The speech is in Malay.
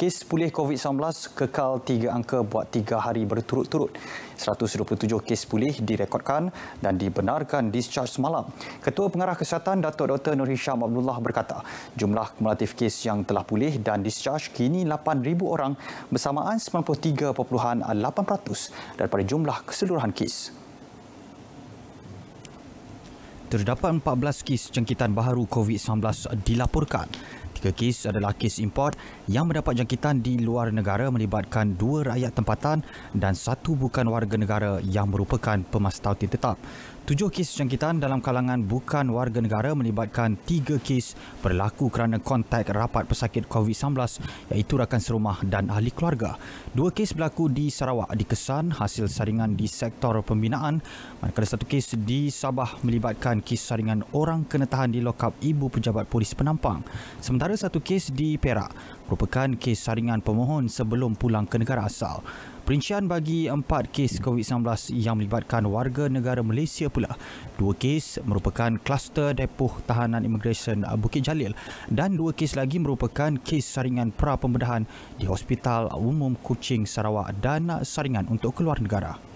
kes pulih COVID-19 kekal tiga angka buat tiga hari berturut-turut. 127 kes pulih direkodkan dan dibenarkan discharge semalam. Ketua Pengarah Kesihatan Datuk Dr. Nur Hisham Abdullah berkata, jumlah kumulatif kes yang telah pulih dan discharge kini 8,000 orang bersamaan 93.8% daripada jumlah keseluruhan kes. Terdapat 14 kes jangkitan baharu COVID-19 dilaporkan. Tiga kes adalah kes import yang mendapat jangkitan di luar negara melibatkan dua rakyat tempatan dan satu bukan warga negara yang merupakan pemastautin tetap. Tujuh kes jangkitan dalam kalangan bukan warga negara melibatkan tiga kes berlaku kerana kontak rapat pesakit COVID-19 iaitu rakan serumah dan ahli keluarga. Dua kes berlaku di Sarawak dikesan hasil saringan di sektor pembinaan manakala satu kes di Sabah melibatkan kes saringan orang kena tahan di lokap ibu pejabat polis penampang. Sementara ada satu kes di Perak merupakan kes saringan pemohon sebelum pulang ke negara asal. Perincian bagi empat kes COVID-19 yang melibatkan warga negara Malaysia pula. Dua kes merupakan kluster depoh tahanan imigresen Bukit Jalil dan dua kes lagi merupakan kes saringan pra-pembedahan di Hospital Umum Kuching Sarawak dan saringan untuk keluar negara.